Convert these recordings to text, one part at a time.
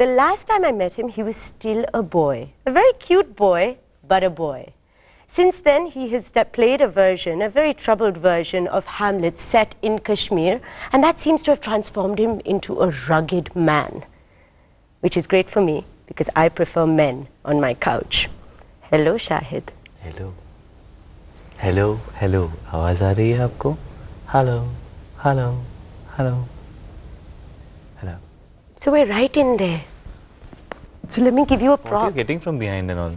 The last time I met him, he was still a boy, a very cute boy, but a boy. Since then, he has played a version, a very troubled version of Hamlet set in Kashmir, and that seems to have transformed him into a rugged man, which is great for me because I prefer men on my couch. Hello, Shahid. Hello. Hello, hello. आवाज़ are रही Hello, hello, hello. So we're right in there. So let me give you a prop. What are you getting from behind and all?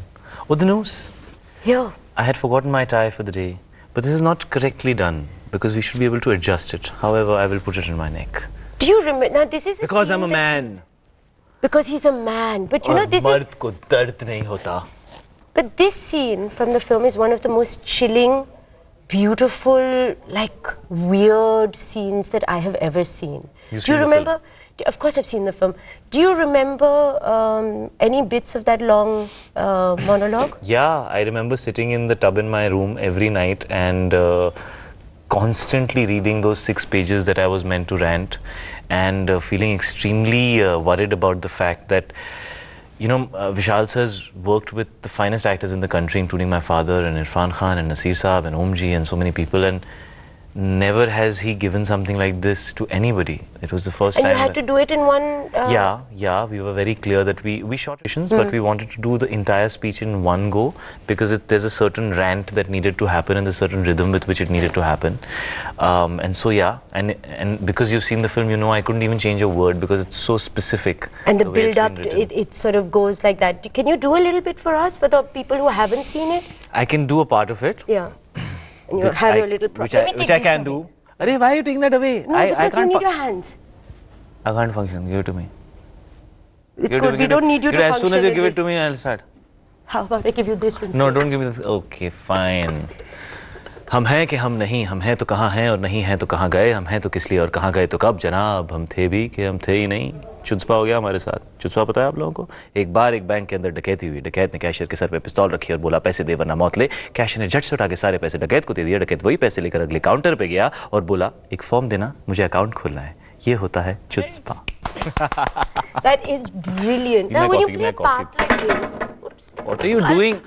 Oh, the nose. Here. I had forgotten my tie for the day. But this is not correctly done because we should be able to adjust it. However, I will put it in my neck. Do you remember? Now, this is. Because I'm a man. Because he's a man. But you know, this is. Ko dard nahi hota. But this scene from the film is one of the most chilling, beautiful, like weird scenes that I have ever seen. You Do you remember? Film? Of course, I've seen the film. Do you remember um, any bits of that long uh, monologue? Yeah, I remember sitting in the tub in my room every night and uh, constantly reading those six pages that I was meant to rant and uh, feeling extremely uh, worried about the fact that you know, uh, Vishal has worked with the finest actors in the country, including my father and Irfan Khan and Nasir Saab and Omji and so many people. And never has he given something like this to anybody. It was the first and time. And you had to do it in one. Uh... Yeah, yeah. We were very clear that we we shot sessions, mm. but hmm. we wanted to do the entire speech in one go because it, there's a certain rant that needed to happen and a certain rhythm with which it needed to happen. Um, and so yeah, and and because you've seen the film, you know I couldn't even change a word because it's so specific. And the, the build up, it, it sort of goes like that. Can you do a little bit for us for the people who haven't seen it? I can do a part of it. Yeah you which have I, your little which I, which I can do. Arey, why are you taking that away? No, I, because I can't you need your hands. I can't function. Give it to me. It's give it we don't need you to function. As soon as you give it to me, I'll start. How about I give you this one? No, don't give me this. Okay, fine. हम हैं कि हम नहीं हम हैं तो कहाँ हैं और नहीं हैं तो कहाँ गए हम हैं तो किस लिए और कहाँ गए तो कब जनाब हम थे भी कि हम थे ही नहीं चुस्पा हो गया हमारे साथ चुचपा पता है आप लोगों को एक बार एक बैंक के अंदर डकैती हुई डकैत ने कैशियर के सर पे पिस्तौल रखी और बोला पैसे दे वरना मौत ले कैशियर ने झट से उठा के सारे पैसे डकैत को दे दिया डकैत वही पैसे लेकर अगले काउंटर पर गया और बोला एक फॉर्म देना मुझे अकाउंट खोलना है ये होता है चुचपा What are you doing?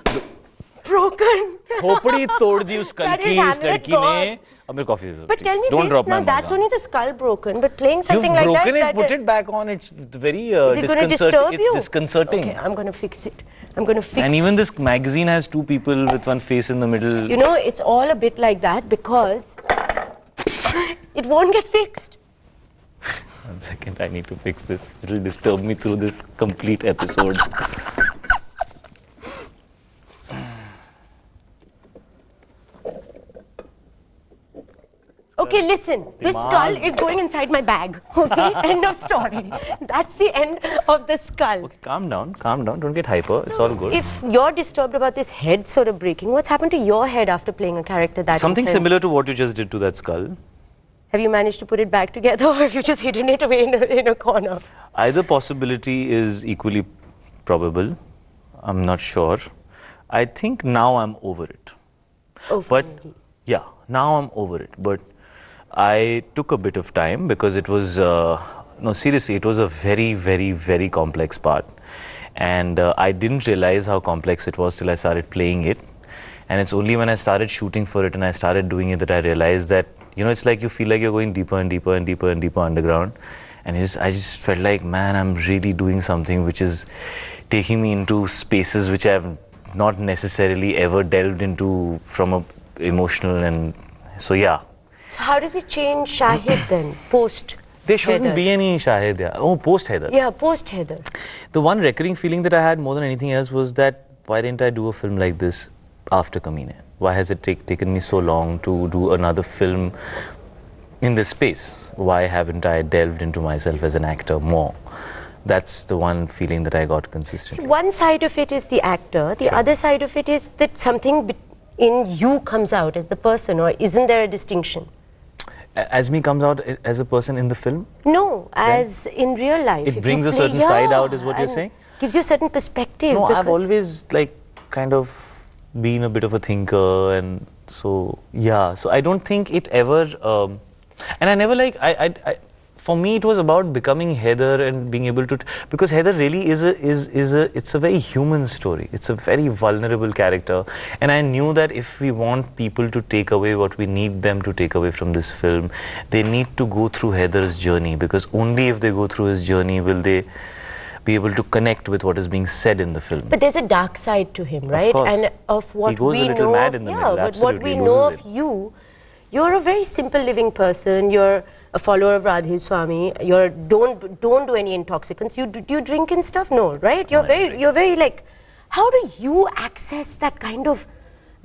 broken. Hopefully, तोड़ दी But tell me Don't this, now that's only the skull broken. But playing something like that. You've broken it, put it back on. It's very disconcerting. Uh, Is it going to disturb you? It's disconcerting. Okay, I'm going to fix it. I'm going to fix. And even this magazine has two people with one face in the middle. You know, it's all a bit like that because it won't get fixed. One second, I need to fix this. It'll disturb me through this complete episode. Okay, listen. This skull is going inside my bag. Okay? end of story. That's the end of the skull. Okay, calm down. Calm down. Don't get hyper. So it's all good. If you're disturbed about this head sort of breaking, what's happened to your head after playing a character that Something similar to what you just did to that skull. Have you managed to put it back together or have you just hidden it away in a, in a corner? Either possibility is equally probable. I'm not sure. I think now I'm over it. Over oh, but, yeah, now I'm over it. But I took a bit of time because it was, uh, no, seriously, it was a very, very, very complex part. And uh, I didn't realize how complex it was till I started playing it. And it's only when I started shooting for it and I started doing it that I realized that, you know, it's like you feel like you're going deeper and deeper and deeper and deeper underground. And just, I just felt like, man, I'm really doing something which is taking me into spaces which I've not necessarily ever delved into from a emotional and so yeah so how does it change Shahid then, post there shouldn't Heather. be any Shahid, yeah. Oh, post Heather. Yeah, post Heather. The one recurring feeling that I had more than anything else was that why didn't I do a film like this after Kamine? Why has it take, taken me so long to do another film in this space? Why haven't I delved into myself as an actor more? That's the one feeling that I got consistently. one side of it is the actor, the sure. other side of it is that something in you comes out as the person, or isn't there a distinction? As me comes out eh, as a person in the film? No, as in real life. It brings a certain yeah, side out, is what you're saying? Gives you a certain perspective. No, I've always like kind of been a bit of a thinker, and so yeah. So I don't think it ever. Um, and I never like I, I for me it was about becoming Heather and being able to because Heather really is a is is a it's a very human story. It's a very vulnerable character, and I knew that if we want people to take away what we need them to take away from this film, they need to go through Heather's journey because only if they go through his journey will they be able to connect with what is being said in the film. But there's a dark side to him, right? Of course. And of what he goes we a little know in the yeah, middle. But what we know of it. you, you're a very simple living person. You're a follower of Radhe Swami. You're don't don't do any intoxicants. You do, do you drink and stuff? No, right? You're no, very you're very like. How do you access that kind of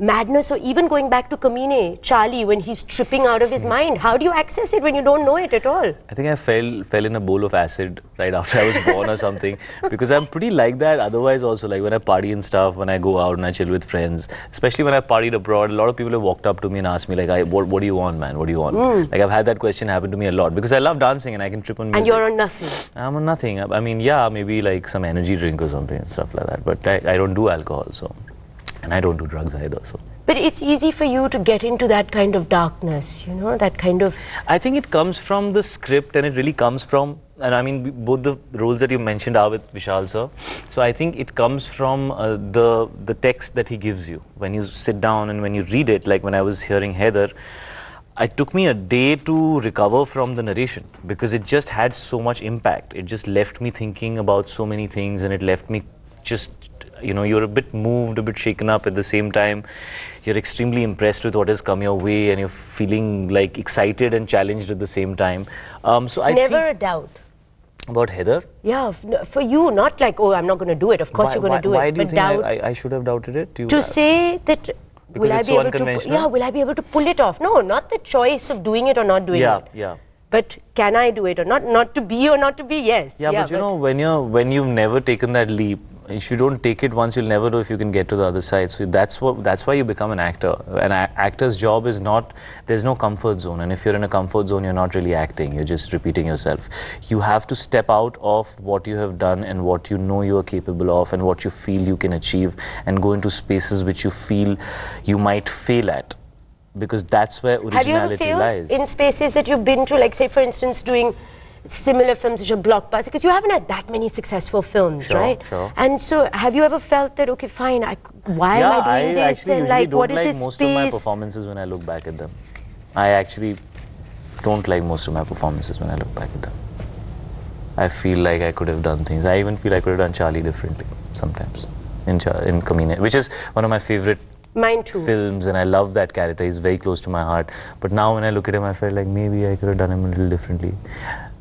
madness or even going back to Kamine, Charlie, when he's tripping out of his mind. How do you access it when you don't know it at all? I think I fell fell in a bowl of acid right after I was born or something because I'm pretty like that otherwise also like when I party and stuff, when I go out and I chill with friends, especially when I partied abroad, a lot of people have walked up to me and asked me like, I, what, what do you want man, what do you want? Mm. Like I've had that question happen to me a lot because I love dancing and I can trip on music. And you're on nothing? I'm on nothing. I, I mean, yeah, maybe like some energy drink or something and stuff like that but I, I don't do alcohol so. And I don't do drugs either, so. But it's easy for you to get into that kind of darkness, you know, that kind of. I think it comes from the script and it really comes from, and I mean, both the roles that you mentioned are with Vishal sir. So I think it comes from uh, the, the text that he gives you. When you sit down and when you read it, like when I was hearing Heather, it took me a day to recover from the narration because it just had so much impact. It just left me thinking about so many things and it left me just you know you're a bit moved a bit shaken up at the same time you're extremely impressed with what has come your way and you're feeling like excited and challenged at the same time um, so i never a doubt about Heather? Yeah, for you, not like, oh, I'm not going to do it. Of course why, you're going to do why it. Why do you but think I, I, I, should have doubted it? You, to uh, say that because will I be so able to yeah will I be able to pull it off? No, not the choice of doing it or not doing yeah, it. Yeah, yeah. But can I do it or not? Not to be or not to be? Yes. Yeah, yeah but, but, you know when you when you've never taken that leap, if you don't take it once, you'll never know if you can get to the other side. So that's what that's why you become an actor. An actor's job is not there's no comfort zone, and if you're in a comfort zone, you're not really acting. You're just repeating yourself. You have to step out of what you have done and what you know you are capable of and what you feel you can achieve, and go into spaces which you feel you might fail at because that's where originality lies. In spaces that you've been to, like say for instance, doing similar films which are blockbusters? Because you haven't had that many successful films, sure, right? Sure. And so, have you ever felt that okay, fine, I, why yeah, am I doing I this? and like, what is like this most space? of my performances when I look back at them. I actually don't like most of my performances when I look back at them. I feel like I could have done things. I even feel I could have done Charlie differently sometimes in Char in Kamine, which is one of my favorite Mine too. films, and I love that character. He's very close to my heart. But now when I look at him, I feel like maybe I could have done him a little differently.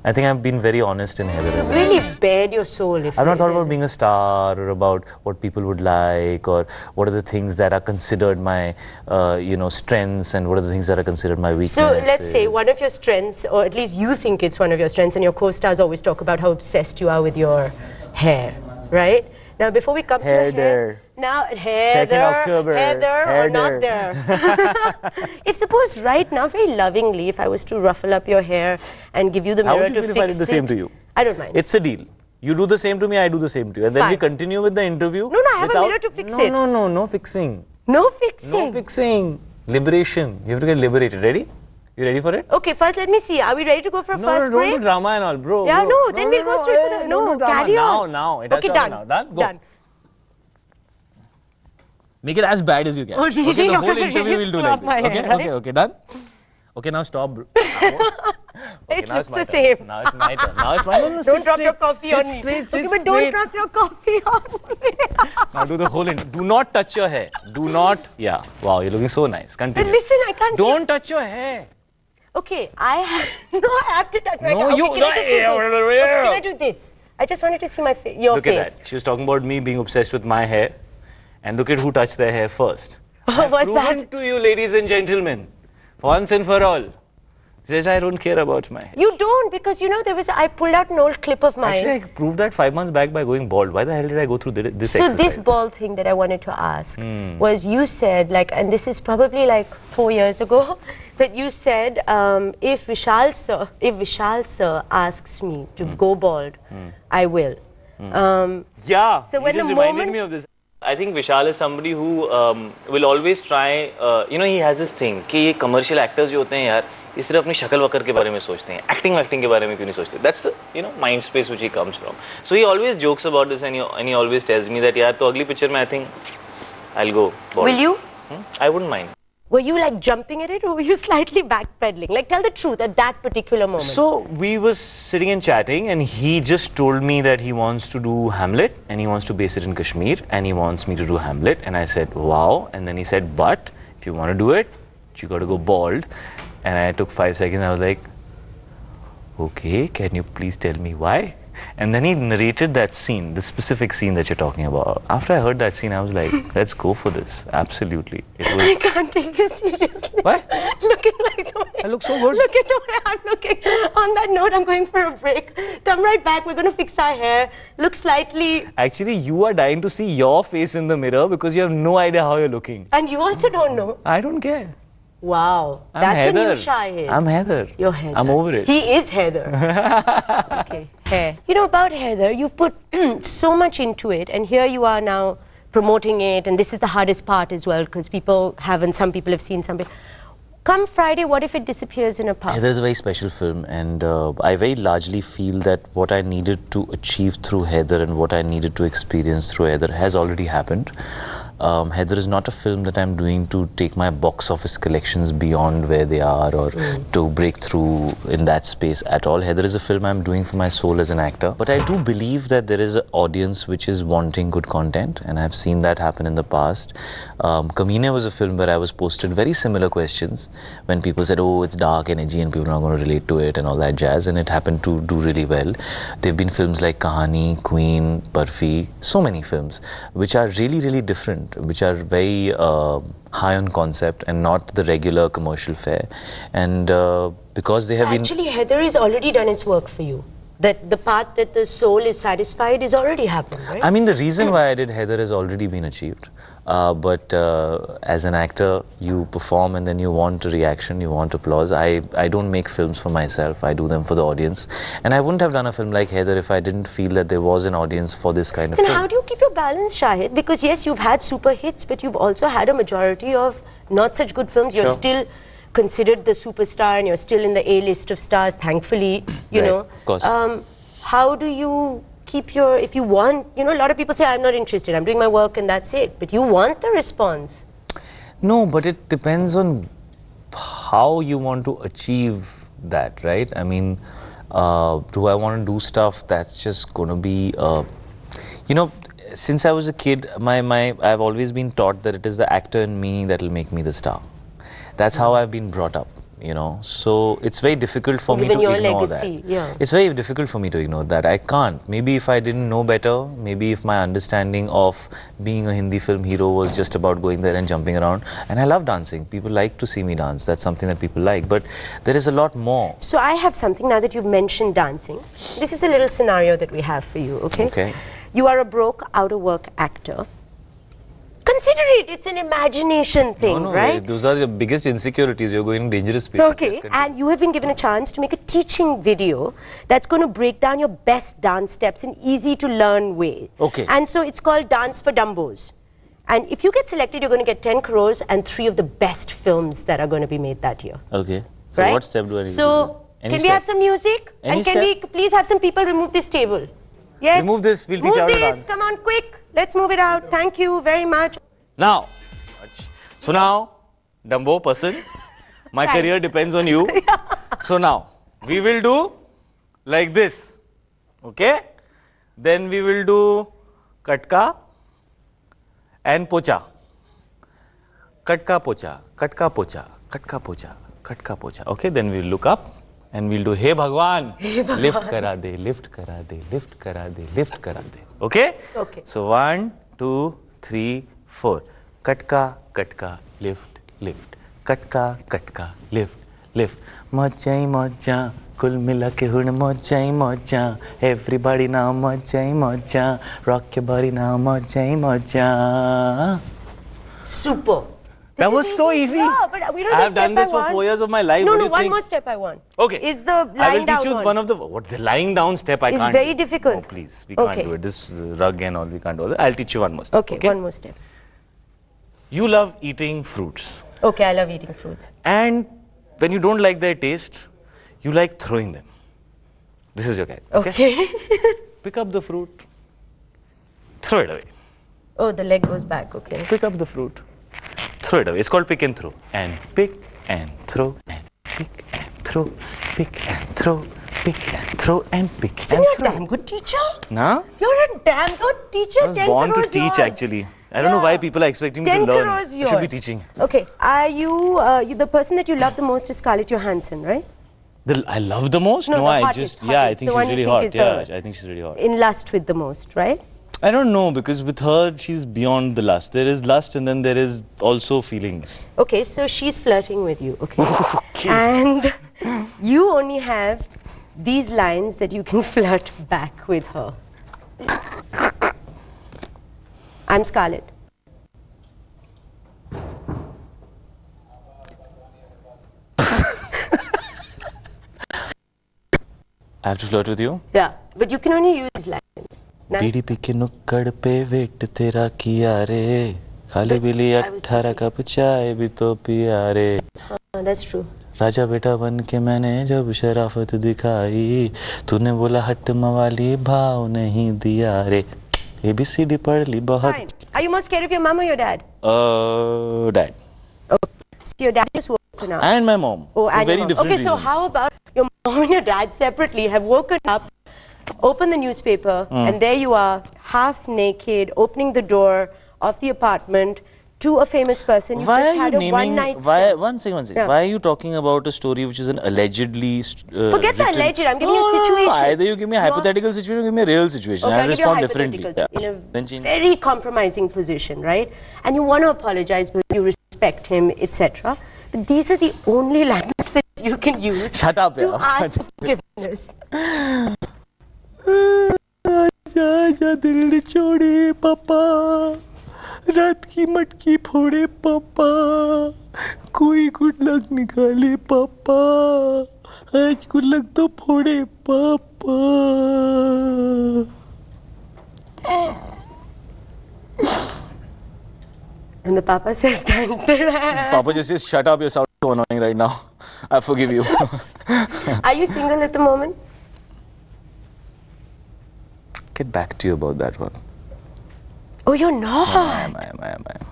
I think I've been very honest in Heather. You've really bared your soul. If I've not thought about being a star or about what people would like or what are the things that are considered my, uh, you know, strengths and what are the things that are considered my weaknesses. So let's say one of your strengths, or at least you think it's one of your strengths, and your co-stars always talk about how obsessed you are with your hair, right? Now before we come hair to hair, now Heather, October, Heather, Heather, or not there. if suppose right now, very lovingly, if I was to ruffle up your hair and give you the How How would you feel if I did the same to you? I don't mind. It's a deal. You do the same to me, I do the same to you. And then Fine. we continue with the interview. No, no, I have a mirror to fix no, it. No, no, no, no fixing. No fixing. No fixing. Liberation. You have to get liberated. Ready? You ready for it? Okay, first let me see. Are we ready to go for no, first no, break? No, drama and all, bro. Yeah, bro. no, then no, we'll no, go straight to the... Eh, no, no, carry on. Now, now. It okay, done. Now. Done? Go. Done. Make it as bad as you can. Oh, really? Okay, the whole interview will do like this. Head, okay, right? okay, okay, done. Okay, now stop. Bro. okay, it now looks it's my the turn. same. Now it's my turn. Now it's my turn. don't drop straight. your coffee sit on me. Straight, sit okay, but don't drop your coffee on me. now do the whole interview. Do not touch your hair. Do not. Yeah. Wow, you're looking so nice. Continue. But listen, I can't. Don't touch your hair. Okay, I have, no, I have to touch my no, hair. Okay, you, can, no, I just do this? Okay, can I do this? I just wanted to see my fa your Look face. Look at that. She was talking about me being obsessed with my hair. And look at who touched their hair first. Oh, what's that? to you, ladies and gentlemen, once and for all, Says I don't care about my hair. You don't, because you know there was I pulled out an old clip of mine. Actually, I proved that five months back by going bald. Why the hell did I go through this? So exercise? this bald thing that I wanted to ask hmm. was you said like, and this is probably like four years ago, that you said um, if Vishal sir, if Vishal sir asks me to hmm. go bald, hmm. I will. Um, yeah. So when the moment me of this. I think Vishal is समी who will always try you know he has this thing कि ये commercial actors जो होते हैं यार इस सिर्फ अपनी शक्ल वक्र के बारे में सोचते हैं एक्टिंग वैक्टिंग के बारे में क्यों नहीं सोचते that's you know mind space which he comes from so he always jokes about this and he always tells me that यार तो अगली पिक्चर में I think I go will you I would mind were you like jumping at it or were you slightly backpedaling? Like tell the truth at that particular moment. So we were sitting and chatting and he just told me that he wants to do Hamlet and he wants to base it in Kashmir and he wants me to do Hamlet and I said wow and then he said but if you want to do it you got to go bald and I took five seconds I was like okay can you please tell me why and then he narrated that scene, the specific scene that you're talking about. After I heard that scene, I was like, let's go for this. Absolutely. It was... I can't take you seriously. What? Look at the way. I look so good. Look at the way I'm looking. On that note, I'm going for a break. Come right back. We're going to fix our hair. Look slightly. Actually, you are dying to see your face in the mirror because you have no idea how you're looking. And you also don't know. I don't care. Wow, I'm that's Heather. a new Shahid. I'm Heather. You're Heather. I'm over it. He is Heather. okay. Hey. You know about Heather, you've put so much into it, and here you are now promoting it, and this is the hardest part as well because people haven't. Some people have seen something. Come Friday, what if it disappears in a pub? Heather's a very special film, and uh, I very largely feel that what I needed to achieve through Heather and what I needed to experience through Heather has already happened um, Heather is not a film that I'm doing to take my box office collections beyond where they are or mm. to break through in that space at all. Heather is a film I'm doing for my soul as an actor. But I do believe that there is an audience which is wanting good content, and I've seen that happen in the past. Um, Kamina was a film where I was posted very similar questions when people said, oh, it's dark energy and people are not going to relate to it and all that jazz, and it happened to do really well. There have been films like Kahani, Queen, Parfi, so many films which are really, really different which are very uh, high on concept and not the regular commercial fare. And uh, because they so have actually, been... Heather has already done its work for you. That the path that the soul is satisfied is already happened, right? I mean, the reason why I did Heather has already been achieved. Uh, but uh, as an actor, you perform and then you want a reaction, you want applause. I, I don't make films for myself, I do them for the audience. And I wouldn't have done a film like Heather if I didn't feel that there was an audience for this kind of and film. how do you keep your balance, Shahid? Because yes, you've had super hits, but you've also had a majority of not such good films. You're sure. still considered the superstar and you're still in the A list of stars, thankfully, you right. know. Of course. Um, how do you keep your, if you want, you know, a lot of people say, I'm not interested, I'm doing my work and that's it. But you want the response. No, but it depends on how you want to achieve that, right? I mean, uh, do I want to do stuff that's just going to be, uh, you know, since I was a kid, my, my, I've always been taught that it is the actor in me that will make me the star. That's how mm. I've been brought up you know. So it's very difficult for Given me to ignore legacy, that. Yeah. It's very difficult for me to ignore that. I can't. Maybe if I didn't know better, maybe if my understanding of being a Hindi film hero was just about going there and jumping around. And I love dancing. People like to see me dance. That's something that people like. But there is a lot more. So I have something now that you've mentioned dancing. This is a little scenario that we have for you, okay? Okay. You are a broke, out of work actor consider it. It's an imagination thing, no, no, eh, right? Those are your biggest insecurities. You're going in dangerous spaces. Okay, yes, and you have been given a chance to make a teaching video that's going to break down your best dance steps in easy to learn way. Okay. And so it's called Dance for Dumbos. And if you get selected, you're going to get 10 crores and three of the best films that are going to be made that year. Okay. So right? what step do I need So can step? we have some music? Any and can step? we please have some people remove this table? Yes. Remove this. We'll move teach how dance. Come on, quick. Let's move it out. Thank you very much. Now, so now, Dumbo person, my Thanks. career depends on you. yeah. So now, we will do like this. Okay? Then we will do katka and pocha. Katka pocha, katka pocha, katka pocha, katka pocha. Okay, then we will look up and we'll do, hey Bhagwan, hey Bhagwan. lift kara de, lift kara de, lift kara de, lift kara de. Okay? Okay. So one, two, three, four कटका कटका lift lift कटका कटका lift lift मौजाई मौजा कुल मिला के हूं हुण मौजाई मौजा एवरीबॉडी नाउ मौजाई मौजा रॉक your body now मौजाई मौजा super That this was so easy. Yeah, but we don't I have done this I for want. four years of my life. No, what no, one think? more step I want. Okay. Is the lying down I will teach you one. one of the, what, the lying down step I it's can't It's very do. difficult. No, please, we okay. can't do it. This rug and all, we can't do it. I'll teach you one more step. Okay, okay? one more step. You love eating fruits. Okay, I love eating fruits. And when you don't like their taste, you like throwing them. This is your guide. Okay. okay. Pick up the fruit, throw it away. Oh, the leg goes back. Okay. Pick up the fruit, throw it away. It's called pick and throw. And pick and throw and pick and throw, pick and throw, pick and throw and pick and throw. Isn't and you're throw. a damn good teacher? No? You're a damn good teacher. I was born to teach hours. actually. I don't yeah. know why people are expecting me to learn. yours. I should be teaching. Okay. Are you, uh, you, the person that you love the most is Scarlett Johansson, right? The, I love the most? No, no the I just, yeah, I think she's really think hot. Yeah, I think she's really hot. In lust with the most, right? I don't know because with her, she's beyond the lust. There is lust and then there is also feelings. Okay, so she's flirting with you, okay? okay. And you only have these lines that you can flirt back with her. I'm Scarlett. I have to flirt with you? Yeah, but you can only use Latin. BDP के नुक्कड़ पे wait तेरा किया रे खाली बिली अठारह cup चाय भी तो पिया रे that's true. राजा बेटा बन के मैंने जब शराफत दिखाई तूने बोला हट मवाली भाव नहीं दिया रे ABC D Fine. Are you more scared of your mom or your dad? Uh, dad. Oh, so your dad just woke up. And my mom. Oh, and very mom. different Okay, reasons. so how about your mom and your dad separately have woken up, open the newspaper, mm. and there you are, half naked, opening the door of the apartment, to a famous person. You why are you naming? Why one second, one second. Yeah. Why are you talking about a story which is an allegedly? Uh, Forget the alleged. I'm giving no, you a situation. No, no, either you give me a hypothetical situation, or give me a real situation. Okay, i I'll respond differently. Yeah. In a very compromising position, right? And you want to apologize, but you respect him, etc. But these are the only lines that you can use. Shut up, to yeah. ask forgiveness. रात की मटकी फोड़े पापा कोई good luck निकाले पापा आज good luck तो फोड़े पापा And the papa says, Papa just says, shut up, You're so annoying right now. I forgive you. Are you single at the moment? Get back to you about that one. Oh, you're not? No, I am, I am, I am, I am.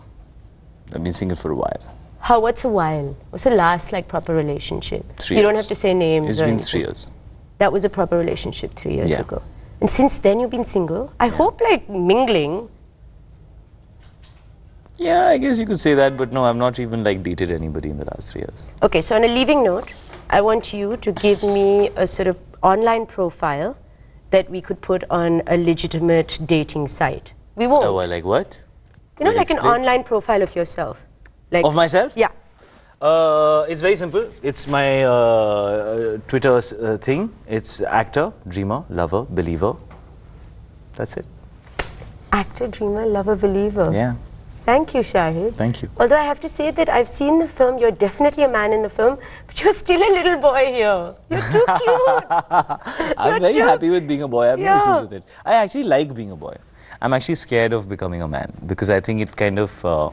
I've been single for a while. How, what's a while? What's the last, like, proper relationship? Three You years. don't have to say names It's been anything. three years. That was a proper relationship three years yeah. ago. And since then you've been single? I yeah. hope, like, mingling. Yeah, I guess you could say that, but no, I've not even, like, dated anybody in the last three years. Okay, so on a leaving note, I want you to give me a sort of online profile that we could put on a legitimate dating site. We won't. Oh, well, like what? You know, like an online profile of yourself. Like of myself? Yeah. Uh, it's very simple. It's my uh, uh, Twitter uh, thing. It's actor, dreamer, lover, believer. That's it. Actor, dreamer, lover, believer. Yeah. Thank you, Shahid. Thank you. Although I have to say that I've seen the film, you're definitely a man in the film, but you're still a little boy here. You're too cute. I'm you're very too... happy with being a boy. I have yeah. no issues with it. I actually like being a boy. I'm actually scared of becoming a man because I think it kind of. Uh,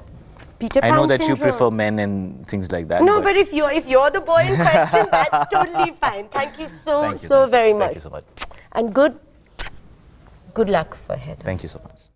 Peter Pan I know that syndrome. you prefer men and things like that. No, but, but if you're if you're the boy in question, that's totally fine. Thank you so thank you, so very you. much. Thank you so much. And good good luck for Heather. Thank you so much.